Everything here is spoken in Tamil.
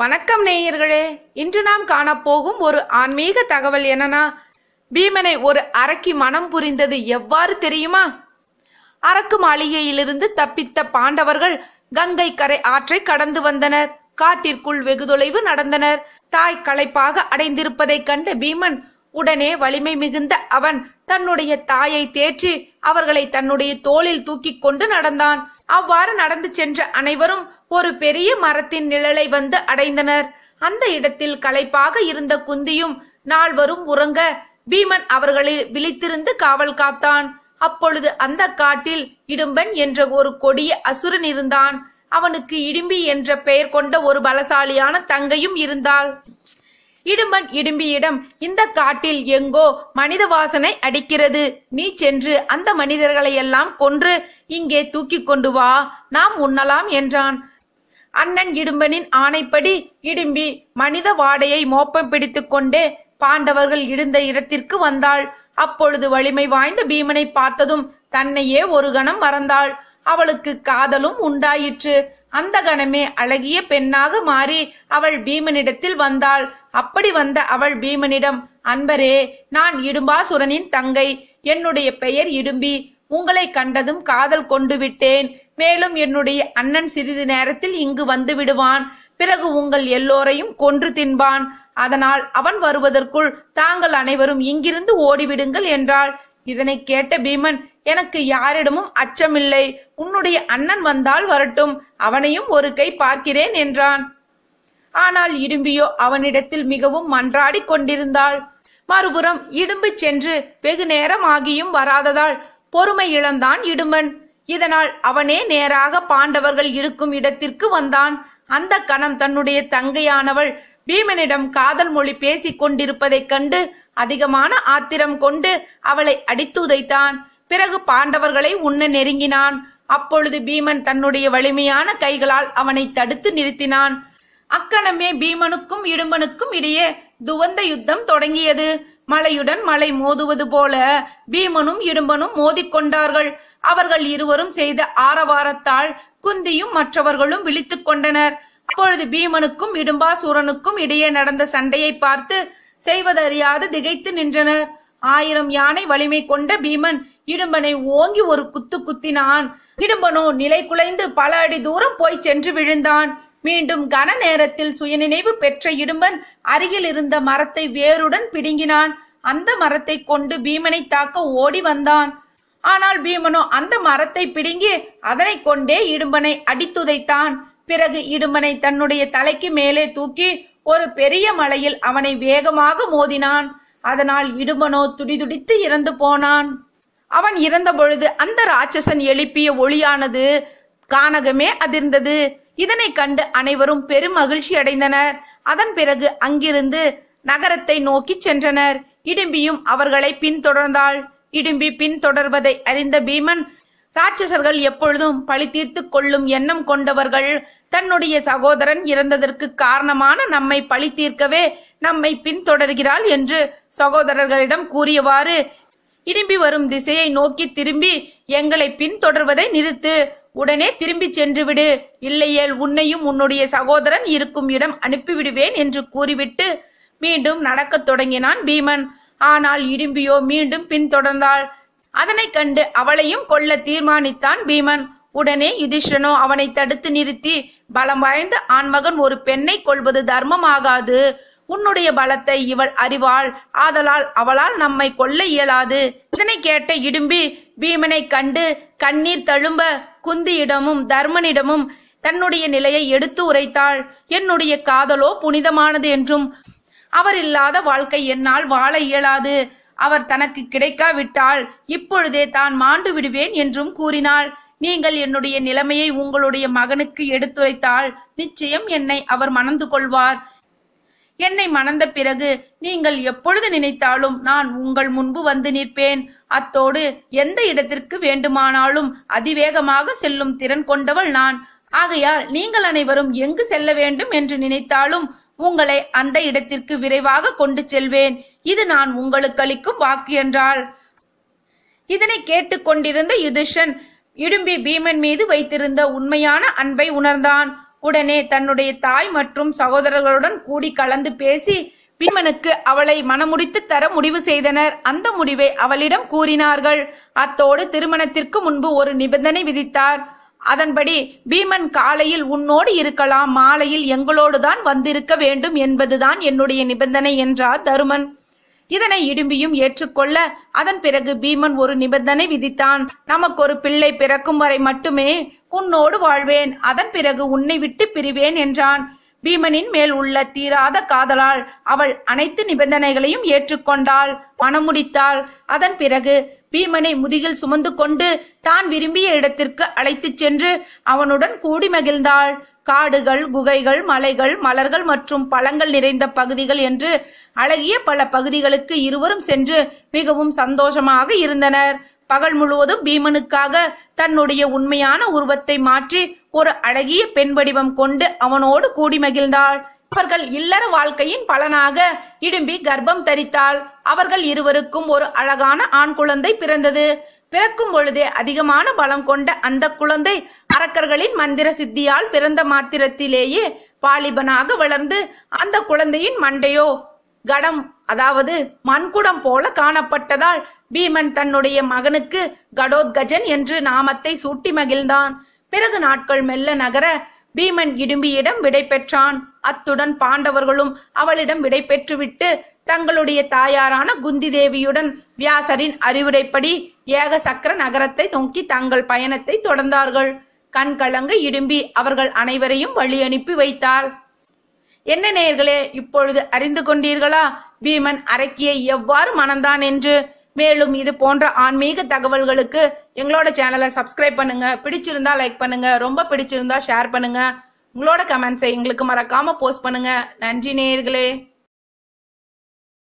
வணக்கம் நேயர்களே இன்று நாம் காணப்போகும் ஒரு ஆன்மீக தகவல் என்னன்னா பீமனை ஒரு அரக்கி மனம் புரிந்தது எவ்வாறு தெரியுமா அரக்கு மாளிகையிலிருந்து தப்பித்த பாண்டவர்கள் கங்கை கரை ஆற்றை கடந்து வந்தனர் காட்டிற்குள் வெகு தொலைவு நடந்தனர் தாய் களைப்பாக அடைந்திருப்பதைக் கண்ட பீமன் உடனே வலிமை மிகுந்த அவன் தன்னுடைய தாயை தேற்றி அவர்களை தன்னுடைய தோளில் தூக்கிக் கொண்டு நடந்தான் அவ்வாறு நடந்து சென்ற அனைவரும் ஒரு பெரிய மரத்தின் நிழலை வந்து அடைந்தனர் அந்த இடத்தில் களைப்பாக இருந்த குந்தியும் நால்வரும் உறங்க பீமன் அவர்களில் விழித்திருந்து காவல் காத்தான் அப்பொழுது அந்த காட்டில் இடும்பன் என்ற ஒரு கொடிய அசுரன் இருந்தான் அவனுக்கு இடிம்பி என்ற பெயர் கொண்ட ஒரு பலசாலியான தங்கையும் இருந்தாள் இடும்பன் இடும்பியிடம் இந்த காட்டில் எங்கோ மனித வாசனை அடிக்கிறது நீ சென்று அந்த மனிதர்களை எல்லாம் கொன்று இங்கே தூக்கி கொண்டு வா நாம் உண்ணலாம் என்றான் அண்ணன் இடும்பனின் ஆணைப்படி இடும்பி மனித வாடையை மோப்பம் பிடித்து கொண்டே பாண்டவர்கள் இருந்த இடத்திற்கு வந்தாள் அப்பொழுது வலிமை வாய்ந்த பீமனை பார்த்ததும் தன்னையே ஒரு கணம் மறந்தாள் அவளுக்கு காதலும் உண்டாயிற்று அந்த கணமே அழகிய பெண்ணாக மாறி அவள் பீமனிடத்தில் வந்தாள் அப்படி வந்த அவள் பீமனிடம் அன்பரே நான் இடும்பாசுரனின் தங்கை என்னுடைய பெயர் இடும்பி உங்களை கண்டதும் காதல் கொண்டு விட்டேன் மேலும் என்னுடைய அண்ணன் சிறிது நேரத்தில் இங்கு வந்து விடுவான் பிறகு உங்கள் எல்லோரையும் கொன்று தின்பான் அதனால் அவன் வருவதற்குள் தாங்கள் அனைவரும் இங்கிருந்து ஓடிவிடுங்கள் என்றாள் இதனை கேட்ட பீமன் எனக்கு யாரிடமும் அச்சமில்லை உன்னுடைய அண்ணன் வந்தால் வரட்டும் அவனையும் ஒரு கை பார்க்கிறேன் என்றான் ஆனால் இடும்பியோ அவனிடத்தில் மிகவும் மன்றாடி கொண்டிருந்தாள் மறுபுறம் இடும்பு சென்று வெகு நேரம் ஆகியும் வராததால் பொறுமை இழந்தான் இடும்பன் இதனால் அவனே நேராக பாண்டவர்கள் இருக்கும் இடத்திற்கு வந்தான் அந்த கணம் தன்னுடைய தங்கையானவள் பீமனிடம் காதல் மொழி பேசிக் கொண்டிருப்பதைக் கண்டு அதிகமான ஆத்திரம் கொண்டு அவளை அடித்து உதைத்தான் பிறகு பாண்டவர்களை உண்ண நெருங்கினான் அப்பொழுது பீமன் தன்னுடைய வலிமையான கைகளால் அவனை தடுத்து நிறுத்தினான் அக்கணமே பீமனுக்கும் இடும்பனுக்கும் இடையே துவந்த யுத்தம் தொடங்கியது மலையுடன் மலை மோதுவது போல பீமனும் இடும்பனும் மோதிக்கொண்டார்கள் அவர்கள் இருவரும் செய்த ஆரவாரத்தால் குந்தியும் மற்றவர்களும் விழித்துக் கொண்டனர் அப்பொழுது பீமனுக்கும் இடும்பாசூரனுக்கும் இடையே நடந்த சண்டையை பார்த்து செய்வதறியாது திகைத்து நின்றனர் ஆயிரம் யானை வலிமை கொண்ட பீமன் இடும்பனை ஓங்கி ஒரு குத்து குத்தினான் இடும்பனோ நிலை குலைந்து பல அடி தூரம் போய் சென்று விழுந்தான் மீண்டும் கன நேரத்தில் சுயநினைவு பெற்ற இடும்பன் அருகில் இருந்த மரத்தை வேருடன் பிடுங்கினான் அந்த மரத்தை கொண்டு பீமனை தாக்க ஓடி வந்தான் ஆனால் பீமனோ அந்த மரத்தை பிடுங்கி அதனை கொண்டே இடும்பனை அடித்துதைத்தான் பிறகு இடும்பனை தன்னுடைய தலைக்கு மேலே தூக்கி ஒரு பெரிய மலையில் அவனை வேகமாக மோதினான் அதனால் இடுமனோ துடிதுடித்து இறந்து போனான் அவன் இறந்த பொழுது அந்த ராட்சசன் எழுப்பிய ஒளியானது கானகமே அதிர்ந்தது இதனை கண்டு அனைவரும் பெரும் மகிழ்ச்சி அடைந்தனர் அதன் பிறகு அங்கிருந்து நகரத்தை நோக்கி சென்றனர் இடும்பியும் அவர்களை பின்தொடர்ந்தாள் இடும்பி பின்தொடர்வதை அறிந்த பீமன் ராட்சசர்கள் எப்பொழுதும் பழி தீர்த்து கொள்ளும் எண்ணம் கொண்டவர்கள் தன்னுடைய சகோதரன் இறந்ததற்கு காரணமான நம்மை பழி தீர்க்கவே நம்மை பின்தொடர்கிறாள் என்று சகோதரர்களிடம் கூறியவாறு இனிம்பி வரும் திசையை நோக்கி திரும்பி எங்களை பின்தொடர்வதை நிறுத்து உடனே திரும்பி சென்று விடு இல்லையேல் உன்னையும் உன்னுடைய சகோதரன் இருக்கும் இடம் அனுப்பிவிடுவேன் என்று கூறிவிட்டு மீண்டும் நடக்கத் தொடங்கினான் பீமன் ஆனால் இடிம்பியோ மீண்டும் பின்தொடர்ந்தாள் அதனை கண்டு அவளையும் கொல்ல தீர்மானித்தான் பீமன் உடனே யுதிஷ்டனோ அவனை தடுத்து நிறுத்தி பலம் வாய்ந்த ஆண்மகன் ஒரு பெண்ணை கொள்வது தர்மமாகாது உன்னுடைய பலத்தை இவள் அறிவாள் ஆதலால் அவளால் நம்மை கொல்ல இயலாது இதனை கேட்ட இடும்பி பீமனை கண்டு கண்ணீர் தழும்ப குந்தியிடமும் தர்மனிடமும் தன்னுடைய நிலையை எடுத்து உரைத்தாள் என்னுடைய காதலோ புனிதமானது என்றும் அவர் இல்லாத வாழ்க்கை என்னால் வாழ இயலாது அவர் தனக்கு கிடைக்காவிட்டால் இப்பொழுதே தான் மாண்டு விடுவேன் என்றும் கூறினாள் நீங்கள் என்னுடைய நிலைமையை உங்களுடைய மகனுக்கு எடுத்துரைத்தால் நிச்சயம் என்னை அவர் மணந்து கொள்வார் என்னை மணந்த பிறகு நீங்கள் எப்பொழுது நினைத்தாலும் நான் உங்கள் முன்பு வந்து நிற்பேன் அத்தோடு எந்த இடத்திற்கு வேண்டுமானாலும் அதிவேகமாக செல்லும் திறன் கொண்டவள் நான் ஆகையால் நீங்கள் அனைவரும் எங்கு செல்ல வேண்டும் என்று நினைத்தாலும் உங்களை அந்த இடத்திற்கு விரைவாக கொண்டு செல்வேன் இது நான் உங்களுக்கு அளிக்கும் வாக்கு என்றாள் இதனை கேட்டுக்கொண்டிருந்த யுதிஷன் இடும்பி பீமன் மீது வைத்திருந்த உண்மையான அன்பை உணர்ந்தான் உடனே தன்னுடைய தாய் மற்றும் சகோதரர்களுடன் கூடி கலந்து பேசி பீமனுக்கு அவளை மனமுடித்து தர முடிவு செய்தனர் அந்த முடிவை அவளிடம் கூறினார்கள் அத்தோடு திருமணத்திற்கு முன்பு ஒரு நிபந்தனை விதித்தார் அதன்படி பீமன் காலையில் உன்னோடு இருக்கலாம் மாலையில் எங்களோடு தான் வந்திருக்க வேண்டும் என்பதுதான் என்னுடைய நிபந்தனை என்றார் தருமன் இதனை இடும்பியும் ஏற்றுக்கொள்ள அதன் பிறகு பீமன் ஒரு நிபந்தனை விதித்தான் நமக்கு ஒரு பிள்ளை பிறக்கும் வரை மட்டுமே உன்னோடு வாழ்வேன் அதன் பிறகு உன்னை விட்டு பிரிவேன் என்றான் பீமனின் மேல் உள்ள தீராத காதலால் அவள் அனைத்து நிபந்தனைகளையும் ஏற்றுக்கொண்டாள் மனமுடித்தாள் அதன் பிறகு பீமனை முதுகில் சுமந்து கொண்டு தான் விரும்பிய இடத்திற்கு அழைத்துச் சென்று அவனுடன் கூடி மகிழ்ந்தாள் காடுகள் குகைகள் மலைகள் மலர்கள் மற்றும் பழங்கள் நிறைந்த பகுதிகள் என்று அழகிய பல பகுதிகளுக்கு இருவரும் சென்று மிகவும் சந்தோஷமாக இருந்தனர் பகல் முழுவதும் பீமனுக்காக தன்னுடைய உண்மையான உருவத்தை மாற்றி ஒரு அழகிய பெண் வடிவம் கொண்டு அவனோடு கூடி மகிழ்ந்தாள் அவர்கள் இல்லற வாழ்க்கையின் பலனாக இடும்பி கர்ப்பம் தரித்தாள் அவர்கள் இருவருக்கும் ஒரு அழகான ஆண் குழந்தை பிறந்தது பிறக்கும் பொழுதே அதிகமான பலம் கொண்ட அந்த குழந்தை அரக்கர்களின் மந்திர சித்தியால் பிறந்த மாத்திரத்திலேயே வாலிபனாக வளர்ந்து அந்த குழந்தையின் மண்டையோ கடம் அதாவது மண்குடம் போல காணப்பட்டதால் பீமன் தன்னுடைய மகனுக்கு கடோத்கஜன் என்று நாமத்தை சூட்டி மகிழ்ந்தான் பிறகு நாட்கள் மெல்ல நகர பீமன் இடும்பியிடம் விடை பெற்றான் அத்துடன் பாண்டவர்களும் அவளிடம் விடை பெற்றுவிட்டு தங்களுடைய தாயாரான குந்தி தேவியுடன் வியாசரின் அறிவுரைப்படி ஏக சக்கர நகரத்தை நோக்கி தங்கள் பயணத்தை தொடர்ந்தார்கள் கண்கலங்க இடும்பி அவர்கள் அனைவரையும் வழி அனுப்பி வைத்தாள் என்ன நேர்களே இப்பொழுது அறிந்து கொண்டீர்களா பீமன் அரக்கியை எவ்வாறு மணந்தான் என்று மேலும் இது போன்ற ஆன்மீக தகவல்களுக்கு எங்களோட சேனலை சப்ஸ்கிரைப் பண்ணுங்க பிடிச்சிருந்தா லைக் பண்ணுங்க ரொம்ப பிடிச்சிருந்தா ஷேர் பண்ணுங்க உங்களோட கமெண்ட்ஸை எங்களுக்கு மறக்காம போஸ்ட் பண்ணுங்க நன்றி நேயர்களே